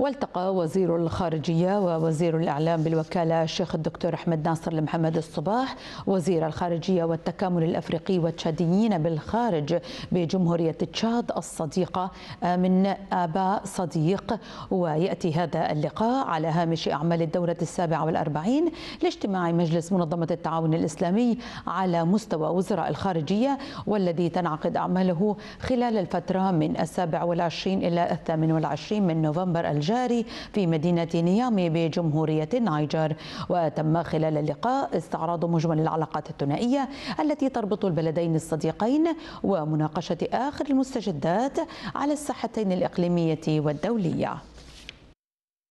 والتقى وزير الخارجية ووزير الإعلام بالوكالة الشيخ الدكتور أحمد ناصر المحمد الصباح وزير الخارجية والتكامل الأفريقي والتشاديين بالخارج بجمهورية تشاد الصديقة من آباء صديق ويأتي هذا اللقاء على هامش أعمال الدورة السابعة والأربعين لاجتماع مجلس منظمة التعاون الإسلامي على مستوى وزراء الخارجية والذي تنعقد أعماله خلال الفترة من السابع والعشرين إلى الثامن والعشرين من نوفمبر الجاري الجاري في مدينة نيامي بجمهورية النيجر وتم خلال اللقاء استعراض مجمل العلاقات الثنائية التي تربط البلدين الصديقين ومناقشة آخر المستجدات على الساحتين الإقليمية والدولية